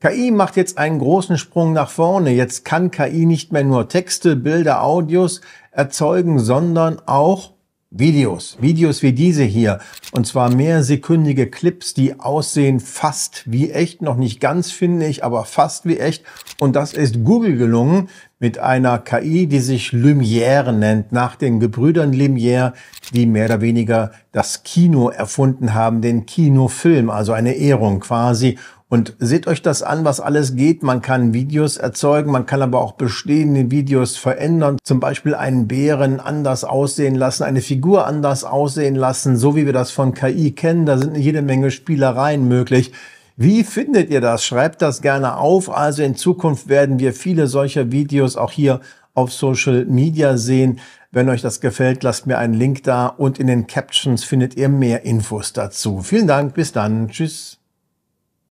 KI macht jetzt einen großen Sprung nach vorne. Jetzt kann KI nicht mehr nur Texte, Bilder, Audios erzeugen, sondern auch Videos. Videos wie diese hier. Und zwar mehrsekündige Clips, die aussehen fast wie echt. Noch nicht ganz, finde ich, aber fast wie echt. Und das ist Google gelungen mit einer KI, die sich Lumiere nennt, nach den Gebrüdern Lumière, die mehr oder weniger das Kino erfunden haben, den Kinofilm, also eine Ehrung quasi. Und seht euch das an, was alles geht. Man kann Videos erzeugen, man kann aber auch bestehende Videos verändern. Zum Beispiel einen Bären anders aussehen lassen, eine Figur anders aussehen lassen, so wie wir das von KI kennen. Da sind jede Menge Spielereien möglich. Wie findet ihr das? Schreibt das gerne auf. Also in Zukunft werden wir viele solcher Videos auch hier auf Social Media sehen. Wenn euch das gefällt, lasst mir einen Link da und in den Captions findet ihr mehr Infos dazu. Vielen Dank, bis dann. Tschüss.